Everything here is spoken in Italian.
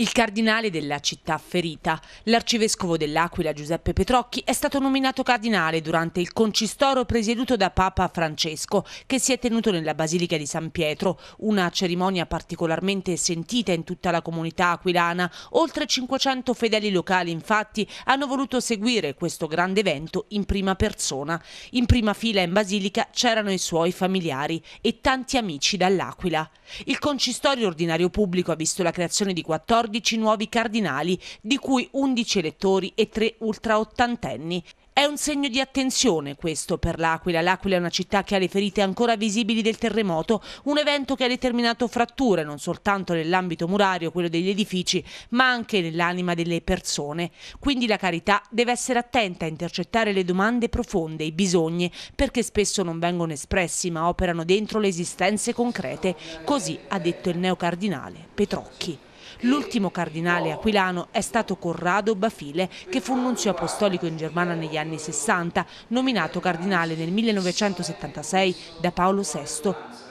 Il cardinale della città ferita, l'arcivescovo dell'Aquila Giuseppe Petrocchi, è stato nominato cardinale durante il concistoro presieduto da Papa Francesco, che si è tenuto nella Basilica di San Pietro, una cerimonia particolarmente sentita in tutta la comunità aquilana. Oltre 500 fedeli locali, infatti, hanno voluto seguire questo grande evento in prima persona. In prima fila in Basilica c'erano i suoi familiari e tanti amici dall'Aquila. Il concistorio ordinario pubblico ha visto la creazione di 14 14 nuovi cardinali, di cui 11 elettori e 3 ultraottantenni. È un segno di attenzione questo per l'Aquila. L'Aquila è una città che ha le ferite ancora visibili del terremoto, un evento che ha determinato fratture non soltanto nell'ambito murario, quello degli edifici, ma anche nell'anima delle persone. Quindi la carità deve essere attenta a intercettare le domande profonde, i bisogni, perché spesso non vengono espressi ma operano dentro le esistenze concrete. Così ha detto il neocardinale Petrocchi. L'ultimo cardinale aquilano è stato Corrado Bafile, che fu nunzio apostolico in Germania negli anni 60, nominato cardinale nel 1976 da Paolo VI.